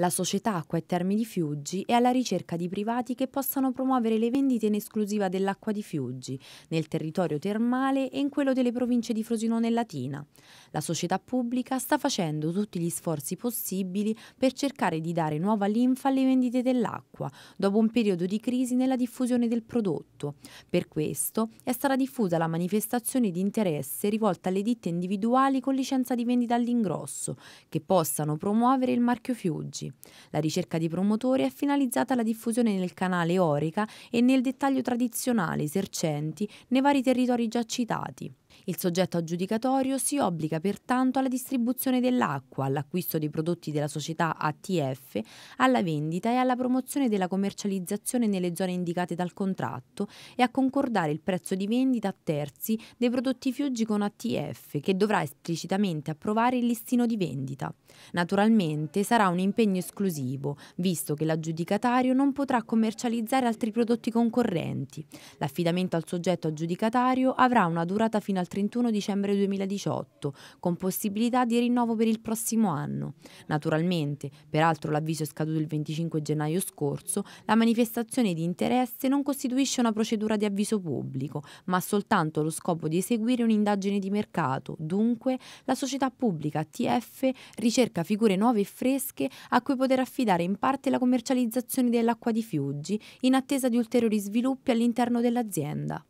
La società Acqua e Termi di Fiuggi è alla ricerca di privati che possano promuovere le vendite in esclusiva dell'acqua di Fiuggi, nel territorio termale e in quello delle province di Frosinone e Latina. La società pubblica sta facendo tutti gli sforzi possibili per cercare di dare nuova linfa alle vendite dell'acqua, dopo un periodo di crisi nella diffusione del prodotto. Per questo è stata diffusa la manifestazione di interesse rivolta alle ditte individuali con licenza di vendita all'ingrosso, che possano promuovere il marchio Fiuggi. La ricerca di promotore è finalizzata alla diffusione nel canale Orica e nel dettaglio tradizionale, esercenti, nei vari territori già citati. Il soggetto aggiudicatorio si obbliga pertanto alla distribuzione dell'acqua, all'acquisto dei prodotti della società ATF, alla vendita e alla promozione della commercializzazione nelle zone indicate dal contratto e a concordare il prezzo di vendita a terzi dei prodotti fiuggi con ATF, che dovrà esplicitamente approvare il listino di vendita. Naturalmente sarà un impegno esclusivo, visto che l'aggiudicatario non potrà commercializzare altri prodotti concorrenti. L'affidamento al soggetto aggiudicatario avrà una durata fino al al 31 dicembre 2018, con possibilità di rinnovo per il prossimo anno. Naturalmente, peraltro l'avviso è scaduto il 25 gennaio scorso, la manifestazione di interesse non costituisce una procedura di avviso pubblico, ma soltanto lo scopo di eseguire un'indagine di mercato. Dunque, la società pubblica TF ricerca figure nuove e fresche a cui poter affidare in parte la commercializzazione dell'acqua di Fiuggi, in attesa di ulteriori sviluppi all'interno dell'azienda.